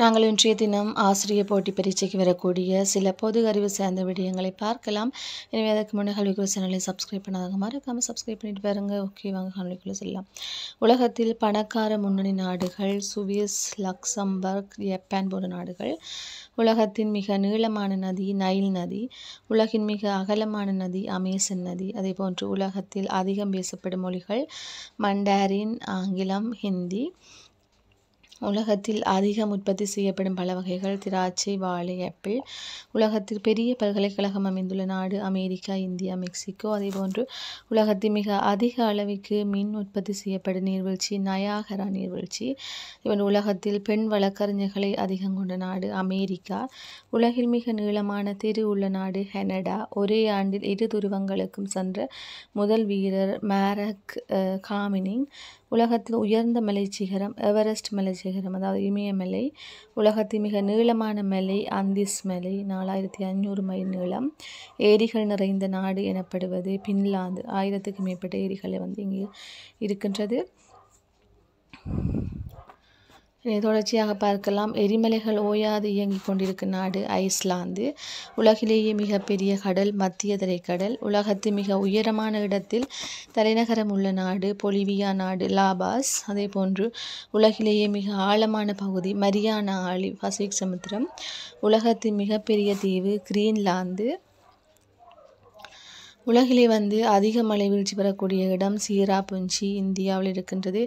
நாங்கள் இன்றைய தினம் ஆசிரியர் போட்டி பரீட்சைக்கு வரக்கூடிய சில பொது அறிவு சேர்ந்த விடயங்களை பார்க்கலாம் எனவே அதற்கு முன்னே கல்விக்குழு சேனலை சப்ஸ்கிரைப் பண்ணாதவங்க மறக்காமல் சப்ஸ்கிரைப் பண்ணிட்டு பாருங்க ஓகே வாங்க கல்விக்குழு செல்லலாம் உலகத்தில் பணக்கார முன்னணி நாடுகள் சுவிஸ் லக்சம்பர்க் ஜப்பான் போன்ற நாடுகள் உலகத்தின் மிக நீளமான நதி நைல் நதி உலகின் மிக அகலமான நதி அமேசன் நதி அதே போன்று உலகத்தில் அதிகம் பேசப்படும் மொழிகள் மண்டாரின் ஆங்கிலம் ஹிந்தி உலகத்தில் அதிகம் உற்பத்தி செய்யப்படும் பல வகைகள் திராட்சை வாழை ஆப்பிள் உலகத்தில் பெரிய பல்கலைக்கழகம் அமைந்துள்ள நாடு அமெரிக்கா இந்தியா மெக்சிகோ அதேபோன்று உலகத்தில் மிக அதிக அளவிற்கு மின் உற்பத்தி செய்யப்படும் நீர்வீழ்ச்சி நயாகரா நீர்வீழ்ச்சி இவன் உலகத்தில் பெண் வழக்கறிஞர்களை அதிகம் கொண்ட நாடு அமெரிக்கா உலகில் மிக நீளமான தெரு உள்ள நாடு கனடா ஒரே ஆண்டில் இரு துருவங்களுக்கும் சென்ற முதல் வீரர் மேரக் காமினிங் உலகத்தில் உயர்ந்த மலை சிகரம் எவரெஸ்ட் மலை சிகரம் அதாவது இமயமலை உலகத்தின் மிக நீளமான மலை அந்திஸ் மலை நாலாயிரத்தி ஐநூறு மைல் நீளம் ஏரிகள் நிறைந்த நாடு எனப்படுவது பின்லாந்து ஆயிரத்துக்கு மேற்பட்ட ஏரிகளை வந்து இங்கே இருக்கின்றது தொடர்ச்சியாக பார்க்கலாம் எரிமலைகள் ஓயாது இயங்கிக் கொண்டிருக்கும் நாடு ஐஸ்லாந்து உலகிலேயே மிகப்பெரிய கடல் மத்திய திரைக்கடல் உலகத்து மிக உயரமான இடத்தில் தலைநகரம் உள்ள நாடு பொலிவியா நாடு லாபாஸ் அதே போன்று உலகிலேயே மிக ஆழமான பகுதி மரியானா ஆழி பசிபிக் சமுத்திரம் உலகத்தின் மிகப்பெரிய தீவு கிரீன்லாந்து உலகிலே வந்து அதிக மழை வீழ்ச்சி பெறக்கூடிய இடம் சீரா புஞ்சி இந்தியாவில் இருக்கின்றது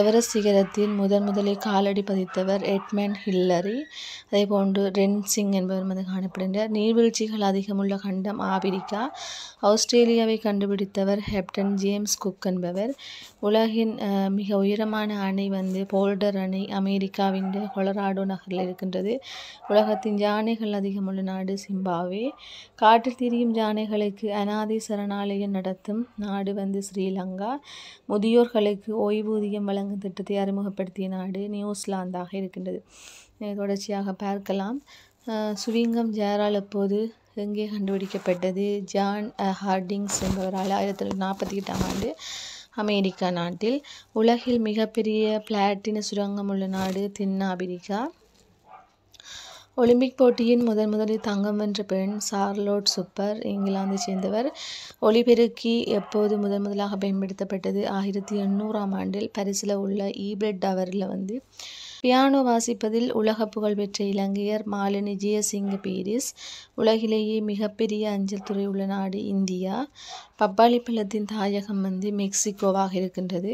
எவரஸ்ட் சிகரத்தில் முதன் முதலில் காலடி பதித்தவர் எட்மேன் ஹில்லரி அதே போன்று ரென் சிங் என்பவர் வந்து காணப்படுகின்றார் நீர்வீழ்ச்சிகள் அதிகமுள்ள கண்டம் ஆப்பிரிக்கா ஆஸ்திரேலியாவை கண்டுபிடித்தவர் ஹெப்டன் ஜேம்ஸ் குக் என்பவர் உலகின் மிக உயரமான அணை வந்து போல்டர் அணை அமெரிக்காவின் கொலராடோ நகரில் இருக்கின்றது உலகத்தின் யானைகள் அதிகமுள்ள நாடு சிம்பாவே காட்டில் திரியும் யானைகளுக்கு அனாதி அகதி சரணாலயம் நடத்தும் நாடு வந்து ஸ்ரீலங்கா முதியோர்களுக்கு ஓய்வூதியம் வழங்கும் திட்டத்தை அறிமுகப்படுத்திய நாடு நியூசிலாந்தாக இருக்கின்றது தொடர்ச்சியாக பார்க்கலாம் சுவிங்கம் ஜெயரால் அப்போது எங்கே கண்டுபிடிக்கப்பட்டது ஜான் ஹார்டிங்ஸ் என்பவரால் ஆயிரத்தி தொள்ளாயிரத்தி நாற்பத்தி எட்டாம் ஆண்டு அமெரிக்கா நாட்டில் உலகில் மிகப்பெரிய பிளாட்டின சுரங்கம் உள்ள நாடு தென்னாப்பிரிக்கா ஒலிம்பிக் போட்டியின் முதன் முதலில் தங்கம் வென்ற பெண் சார்லோட் சூப்பர் இங்கிலாந்தை சேர்ந்தவர் ஒலிபெருக்கி எப்போது முதன் முதலாக பயன்படுத்தப்பட்டது ஆயிரத்தி எண்ணூறாம் ஆண்டில் பரிசில் உள்ள ஈபிரெட் டவரில் வந்து பியானோ வாசிப்பதில் உலக புகழ் பெற்ற இலங்கையர் மாலினி ஜியசிங் பீரிஸ் உலகிலேயே மிகப்பெரிய அஞ்சல் துறை உள்ள நாடு இந்தியா பப்பாளி பழத்தின் தாயகம் வந்து மெக்சிகோவாக இருக்கின்றது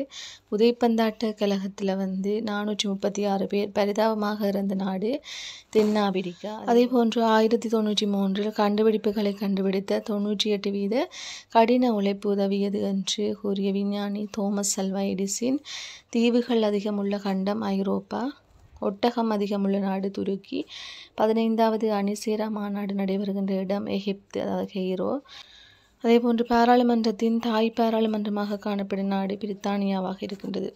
உதைப்பந்தாட்ட கழகத்தில் வந்து நானூற்றி முப்பத்தி ஆறு பேர் பரிதாபமாக இருந்த நாடு தென்னாப்பிரிக்கா அதே போன்று ஆயிரத்தி தொண்ணூற்றி மூன்றில் கண்டுபிடிப்புகளை கண்டுபிடித்த தொண்ணூற்றி எட்டு வீத கடின உழைப்பு உதவியது என்று கூறிய விஞ்ஞானி தோமஸ் அல்வா எடிசின் தீவுகள் அதிகம் உள்ள கண்டம் ஐரோப்பா ஒட்டகம் அதிகமுள்ள நாடு துருக்கி பதினைந்தாவது அணிசேரா மாநாடு நடைபெறுகின்ற இடம் எகிப்து அதாவது கெய்ரோ அதேபோன்று பாராளுமன்றத்தின் தாய் பாராளுமன்றமாக காணப்படும் நாடு பிரித்தானியாவாக இருக்கின்றது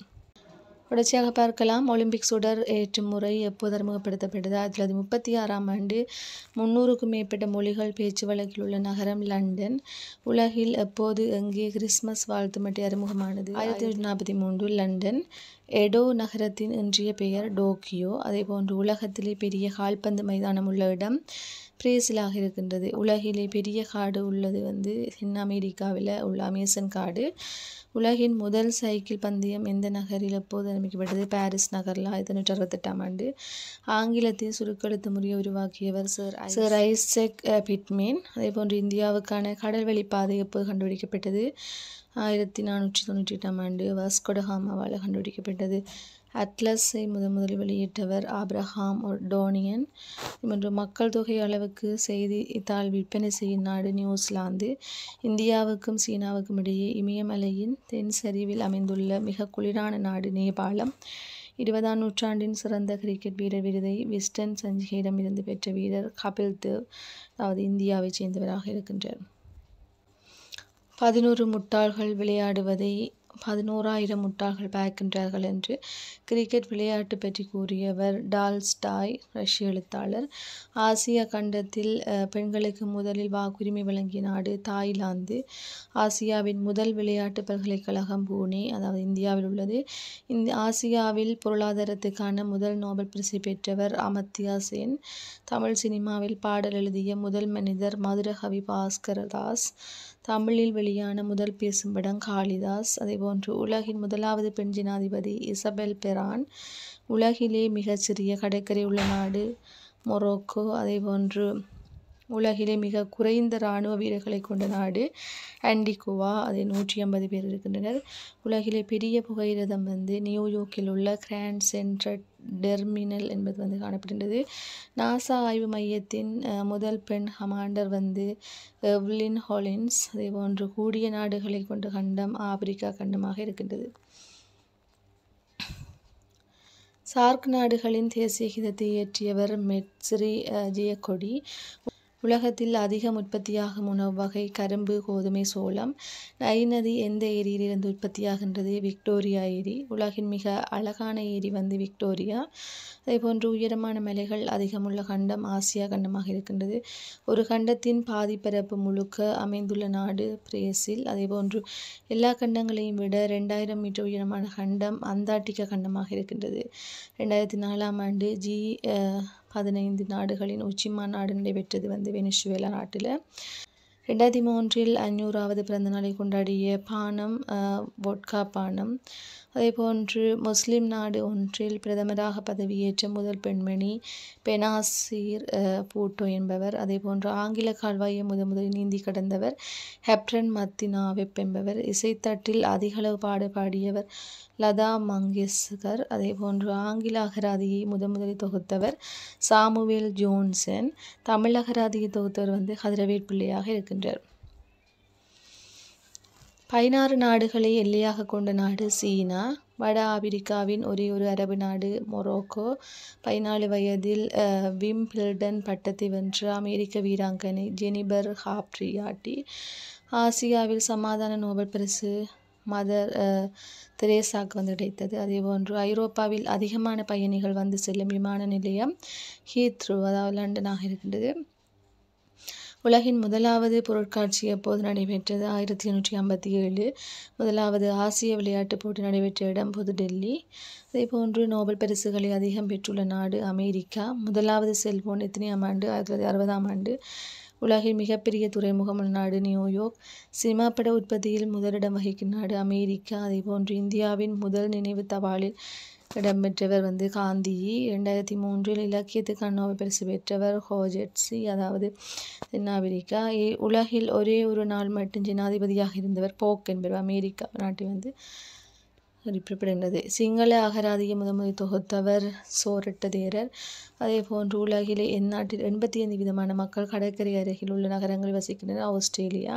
தொடர்ச்சியாக பார்க்கலாம் ஒலிம்பிக் சுடர் ஏற்றும் முறை எப்போது அறிமுகப்படுத்தப்பட்டது ஆயிரத்தி தொள்ளாயிரத்தி முப்பத்தி ஆறாம் ஆண்டு முன்னூறுக்கும் மேற்பட்ட மொழிகள் பேச்சு வழக்கில் உள்ள நகரம் லண்டன் உலகில் எப்போது எங்கே கிறிஸ்மஸ் வாழ்த்து மட்டும் அறிமுகமானது ஆயிரத்தி நாற்பத்தி மூன்று லண்டன் எடோ நகரத்தின் இன்றைய பெயர் டோக்கியோ அதே போன்று உலகத்திலே பெரிய கால்பந்து மைதானம் உள்ள இடம் பிரேசிலாக இருக்கின்றது உலகிலே பெரிய காடு உள்ளது வந்து தென் அமெரிக்காவில் உள்ள அமேசன் காடு உலகின் முதல் சைக்கிள் பந்தயம் எந்த நகரில் எப்போது அனுப்பிக்கப்பட்டது பாரிஸ் நகரில் ஆயிரத்தி தொண்ணூற்றி அறுபத்தெட்டாம் ஆண்டு ஆங்கிலத்தின் சுருக்கெழுத்து முறையை உருவாக்கியவர் சர் சர் ஐசெக் பிட்மேன் அதே போன்று இந்தியாவுக்கான கடல்வெளி பாதை எப்போது கண்டுபிடிக்கப்பட்டது ஆயிரத்தி நானூற்றி தொண்ணூற்றி எட்டாம் ஆண்டு வாஸ்கோடஹாமாவால் கண்டுபிடிக்கப்பட்டது அட்லஸை முதல் வெளியிட்டவர் ஆப்ரஹாம் டோனியன் மற்றும் மக்கள் தொகை அளவுக்கு செய்தித்தாள் விற்பனை செய்யும் நாடு நியூசிலாந்து இந்தியாவுக்கும் சீனாவுக்கும் இடையே இமயமலையின் தென் சரிவில் அமைந்துள்ள மிக குளிரான நாடு நேபாளம் இருபதாம் நூற்றாண்டின் சிறந்த கிரிக்கெட் வீரர் விருதை சஞ்சிகையிடம் சஞ்சிகையிடமிருந்து பெற்ற வீரர் கபில் தேவ் அதாவது இந்தியாவைச் சேர்ந்தவராக இருக்கின்றார் பதினோரு முட்டாள்கள் விளையாடுவதை பதினோராயிரம் முட்டாள்கள் பார்க்கின்றார்கள் என்று கிரிக்கெட் விளையாட்டு பற்றி கூறியவர் டால்ஸ்டாய் ரஷ்ய எழுத்தாளர் ஆசிய கண்டத்தில் பெண்களுக்கு முதலில் வாக்குரிமை வழங்கிய நாடு தாய்லாந்து ஆசியாவின் முதல் விளையாட்டு பல்கலைக்கழகம் பூனே அதாவது இந்தியாவில் உள்ளது இந்த ஆசியாவில் பொருளாதாரத்துக்கான முதல் நோபல் பரிசு பெற்றவர் அமர்த்தியா சென் தமிழ் சினிமாவில் பாடல் எழுதிய முதல் மனிதர் மதுரகவி பாஸ்கர தாஸ் தமிழில் வெளியான முதல் பேசும் படம் காளிதாஸ் அதேபோன்று உலகின் முதலாவது பெண் ஜனாதிபதி இசபெல் பெரான் உலகிலே மிகச்சிறிய கடற்கரை உள்ள நாடு மொரோக்கோ அதேபோன்று உலகிலே மிக குறைந்த இராணுவ வீரர்களை கொண்ட நாடு ஆண்டிகுவா அதை நூற்றி ஐம்பது பேர் இருக்கின்றனர் உலகிலே பெரிய புகையிரதம் வந்து நியூயார்க்கில் உள்ள கிராண்ட் சென்ட்ரட் டெர்மினல் என்பது வந்து காணப்படுகின்றது நாசா ஆய்வு மையத்தின் முதல் பெண் கமாண்டர் வந்து எவ்லின் ஹோலின்ஸ் அதே போன்று கூடிய நாடுகளை கொண்ட கண்டம் ஆப்பிரிக்கா கண்டமாக இருக்கின்றது சார்க் நாடுகளின் தேசிய கீதத்தை இயற்றியவர் மெட்ஸ்ரி ஜெயக்கொடி உலகத்தில் அதிகம் உற்பத்தியாகும் உணவு வகை கரும்பு கோதுமை சோளம் நை நதி எந்த ஏரியிலிருந்து உற்பத்தியாகின்றது விக்டோரியா ஏரி உலகின் மிக அழகான ஏரி வந்து விக்டோரியா அதே போன்று உயரமான மலைகள் அதிகம் உள்ள கண்டம் ஆசியா கண்டமாக இருக்கின்றது ஒரு கண்டத்தின் பாதிப்பரப்பு முழுக்க அமைந்துள்ள நாடு பிரேசில் அதே போன்று எல்லா கண்டங்களையும் விட ரெண்டாயிரம் மீட்டர் உயரமான கண்டம் அந்தார்டிகா கண்டமாக இருக்கின்றது ரெண்டாயிரத்தி நாலாம் ஆண்டு ஜி பதினைந்து நாடுகளின் உச்சி மாநாடு நடைபெற்றது வந்து வெனிசுவேலா நாட்டில் ரெண்டாயிரத்தி மூன்றில் அஞ்சூறாவது பிறந்தநாளை கொண்டாடிய பானம் வொட்கா பானம் அதேபோன்று முஸ்லிம் நாடு ஒன்றில் பிரதமராக பதவியேற்ற முதல் பெண்மணி பெனாசீர் பூட்டோ என்பவர் அதேபோன்று ஆங்கில கால்வாயை முத முதலில் நீந்தி கடந்தவர் ஹெப்ரன் மத்தினாவெப் என்பவர் இசைத்தட்டில் அதிகளவு பாடு பாடியவர் லதா மங்கேஷ்கர் அதேபோன்று ஆங்கில அகராதியை முத முதலில் தொகுத்தவர் சாமுவேல் ஜோன்சன் தமிழ் அகராதியை தொகுத்தவர் வந்து ஹதரவேட் பிள்ளையாக இருக்கின்றார் பதினாறு நாடுகளை எல்லையாக கொண்ட நாடு சீனா வட ஆப்பிரிக்காவின் ஒரே ஒரு அரபு நாடு மொரோக்கோ பதினாலு வயதில் விம்பிள்டன் பட்டத்தை வென்ற அமெரிக்க வீராங்கனை ஜெனிபர் ஹாப்ரியாட்டி ஆசியாவில் சமாதான நோபல் பரிசு மதர் தெரேசாக்கு வந்து கிடைத்தது அதே போன்று ஐரோப்பாவில் அதிகமான பயணிகள் வந்து செல்லும் விமான நிலையம் ஹீத்ரூ அதாவது லண்டனாக இருக்கின்றது உலகின் முதலாவது பொருட்காட்சி எப்போது நடைபெற்றது ஆயிரத்தி எண்ணூற்றி ஐம்பத்தி ஏழு முதலாவது ஆசிய விளையாட்டுப் போட்டி நடைபெற்ற இடம் புதுடெல்லி அதேபோன்று நோபல் பரிசுகளை அதிகம் பெற்றுள்ள நாடு அமெரிக்கா முதலாவது செல்போன் எத்தனையாம் ஆண்டு ஆயிரத்தி தொள்ளாயிரத்தி அறுபதாம் ஆண்டு உலகின் மிகப்பெரிய துறைமுகம் உள்ள நாடு நியூயோர்க் சினிமா பட உற்பத்தியில் முதலிடம் வகிக்கும் நாடு அமெரிக்கா அதேபோன்று இந்தியாவின் முதல் நினைவு தபாலில் இடம்பெற்றவர் வந்து காந்திஜி ரெண்டாயிரத்தி மூன்றில் இலக்கியத்துக்கான நோபல் பரிசு பெற்றவர் ஹோஜெட்ஸி அதாவது தென்னாப்பிரிக்கா உலகில் ஒரே ஒரு நாள் மட்டும் ஜனாதிபதியாக இருந்தவர் போக் என்பவர் அமெரிக்கா நாட்டை வந்து குறிப்பிடப்பட்டுள்ளது சிங்கள அகராதிய முதன்முறை தொகுத்தவர் சோரட்ட தேரர் அதே போன்று உலகிலே எந்நாட்டில் எண்பத்தி ஐந்து விதமான மக்கள் கடற்கரை அருகில் உள்ள நகரங்களில் வசிக்கின்றனர் ஆஸ்திரேலியா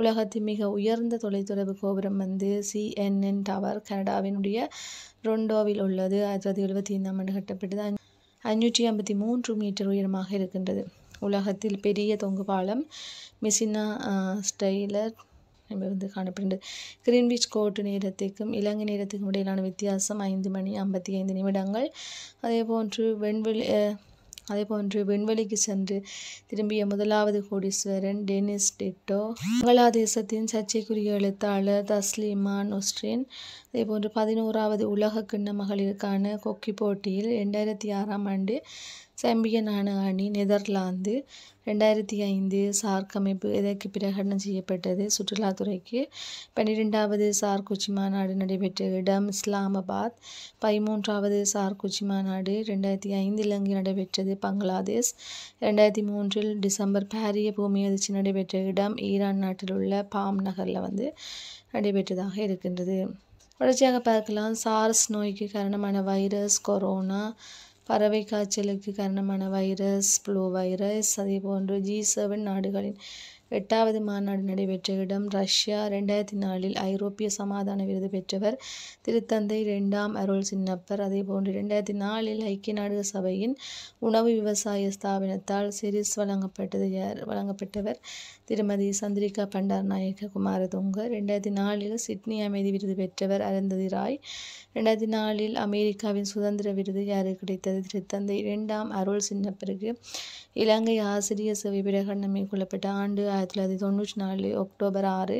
உலகத்தின் மிக உயர்ந்த தொலைத்தொடர்பு கோபுரம் வந்து சிஎன்என் டவர் கனடாவினுடைய ரொண்டோவில் உள்ளது ஆயிரத்தி தொள்ளாயிரத்தி எழுபத்தி ஐந்தாம் ஆண்டு கட்டப்பட்டது ஐநூற்றி ஐம்பத்தி மூன்று மீட்டர் உயரமாக இருக்கின்றது உலகத்தில் பெரிய தொங்கு பாலம் மிசினா ஸ்டைலர் வந்து காணப்படுகிறது கிரீன்விச் கோட்டு நேரத்துக்கும் இலங்கை நேரத்துக்கும் இடையிலான வித்தியாசம் ஐந்து மணி ஐம்பத்தி ஐந்து நிமிடங்கள் அதே போன்று வெண்வெளி அதே போன்று விண்வெளிக்கு சென்று திரும்பிய முதலாவது கோடீஸ்வரன் டெனிஸ் டெட்டோ பங்களாதேசத்தின் சர்ச்சைக்குரிய எழுத்தாளர் தஸ்லிமான் ஒஸ்ரின் அதே போன்று பதினோராவது உலக கிண்ண மகளிருக்கான கொக்கி போட்டியில் இரண்டாயிரத்தி ஆறாம் ஆண்டு செம்பியன் அணு அணி நெதர்லாந்து ரெண்டாயிரத்தி ஐந்து சார்க் அமைப்பு இதற்கு பிரகடனம் செய்யப்பட்டது சுற்றுலாத்துறைக்கு பன்னிரெண்டாவது சார்க் உச்சி மாநாடு நடைபெற்ற இடம் இஸ்லாமாபாத் பதிமூன்றாவது சார்க் உச்சி மாநாடு ரெண்டாயிரத்தி ஐந்தில் அங்கு நடைபெற்றது பங்களாதேஷ் ரெண்டாயிரத்தி மூன்றில் டிசம்பர் பாரிய பூமி அதிர்ச்சி நடைபெற்ற இடம் ஈரான் நாட்டில் உள்ள பாம் நகரில் வந்து நடைபெற்றதாக இருக்கின்றது தொடர்ச்சியாக பார்க்கலாம் சார்ஸ் நோய்க்கு காரணமான வைரஸ் கொரோனா பறவை காய்ச்சலுக்கு காரணமான வைரஸ் ஃப்ளூ வைரஸ் அதே போன்று ஜி செவன் நாடுகளின் எட்டாவது மாநாடு நடைபெற்ற இடம் ரஷ்யா ரெண்டாயிரத்தி நாலில் ஐரோப்பிய சமாதான விருது பெற்றவர் திருத்தந்தை இரண்டாம் அருள் சின்னப்பர் அதே போன்று ரெண்டாயிரத்தி நாலில் ஐக்கிய நாடுகள் சபையின் உணவு விவசாய ஸ்தாபனத்தால் சிரிஸ் வழங்கப்பட்டது யார் வழங்கப்பட்டவர் திருமதி சந்திரிகா பண்டார் நாயக்க குமாரதுங்க ரெண்டாயிரத்தி நாலில் சிட்னி அமைதி விருது பெற்றவர் அருந்ததி ராய் ரெண்டாயிரத்தி நாலில் அமெரிக்காவின் சுதந்திர விருது யாருக்கு கிடைத்தது திருத்தந்தை இரண்டாம் அருள் சின்னப்பருக்கு இலங்கை ஆசிரியர் சேவை பிரகடனம் மேற்கொள்ளப்பட்ட ஆண்டு ஆயிரத்தி தொள்ளாயிரத்தி தொண்ணூற்றி நாலு அக்டோபர் ஆறு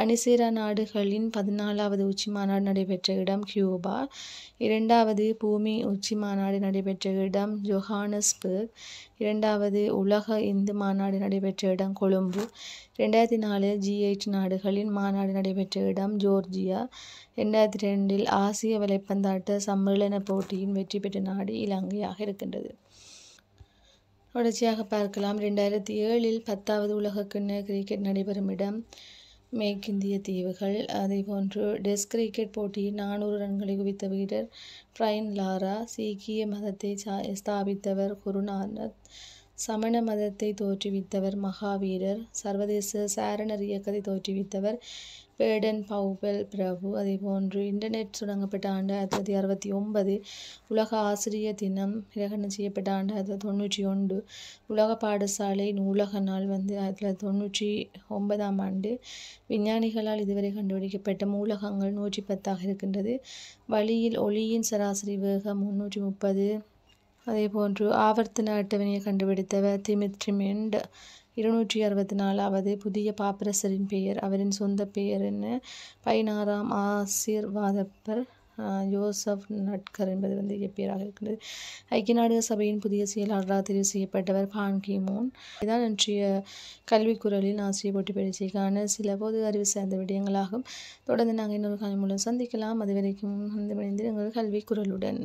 அணிசேரா நாடுகளின் பதினாலாவது உச்சி மாநாடு நடைபெற்ற இடம் கியூபா இரண்டாவது பூமி உச்சி மாநாடு நடைபெற்ற இடம் ஜொஹானஸ்பர்க் இரண்டாவது உலக இந்து மாநாடு நடைபெற்ற இடம் கொழும்பு ரெண்டாயிரத்தி நாலு ஜிஎயிட் நாடுகளின் மாநாடு நடைபெற்ற இடம் ஜோர்ஜியா ரெண்டாயிரத்தி ரெண்டில் ஆசிய விலைப்பந்தாட்ட சம்மேளன போட்டியின் வெற்றி பெற்ற நாடு இலங்கையாக இருக்கின்றது தொடர்ச்சியாக பார்க்கலாம் ரெண்டாயிரத்தி ஏழில் பத்தாவது உலகக்கிண்ண கிரிக்கெட் நடைபெறும் இடம் மேற்கிந்திய தீவுகள் போன்று டெஸ்க் கிரிக்கெட் போட்டியில் நானூறு ரன்களை குவித்த வீரர் பிரைன் லாரா சீக்கிய மதத்தை ஸ்தாபித்தவர் குருநானத் சமண மதத்தை தோற்றுவித்தவர் மகாவீரர் சர்வதேச சாரணர் இயக்கத்தை தோற்றுவித்தவர் பேடன் பவுபெல் பிரபு அதே போன்று இன்டர்நெட் தொடங்கப்பட்ட ஆண்டு ஆயிரத்தி தொள்ளாயிரத்தி அறுபத்தி ஒன்பது உலக ஆசிரியர் தினம் கிரகணம் செய்யப்பட்ட ஆண்டு ஆயிரத்தி தொள்ளாயிரத்தி தொண்ணூற்றி ஒன்று உலக பாடசாலை நூலக நாள் வந்து ஆயிரத்தி தொள்ளாயிரத்தி தொண்ணூற்றி ஒன்பதாம் ஆண்டு விஞ்ஞானிகளால் இதுவரை கண்டுபிடிக்கப்பட்ட மூலகங்கள் நூற்றி பத்தாக இருக்கின்றது வழியில் ஒளியின் சராசரி வேகம் முன்னூற்றி முப்பது அதேபோன்று ஆவர்த்தன அட்டவணையை கண்டுபிடித்தவர் மெண்ட் இருநூற்றி அறுபத்தி நாலாவது புதிய பாப்பரசரின் பெயர் அவரின் சொந்த பெயர் என்ன பதினாறாம் ஆசீர்வாதப்பர் யோசப் நட்கர் என்பது வந்து பெயராக பேராக இருக்கின்றது ஐக்கிய நாடுகள் சபையின் புதிய செயலாளராக தெரிவு செய்யப்பட்டவர் பான் கிமோன் இதான் இன்றைய கல்வி குரலில் ஆசிரியர் போட்டி பயிற்சிக்கான சில பொது அறிவு சேர்ந்த விடயங்களாகும் தொடர்ந்து நாங்கள் இன்னொரு காலம் மூலம் சந்திக்கலாம் அது வரைக்கும் எங்கள் கல்வி குரலுடன்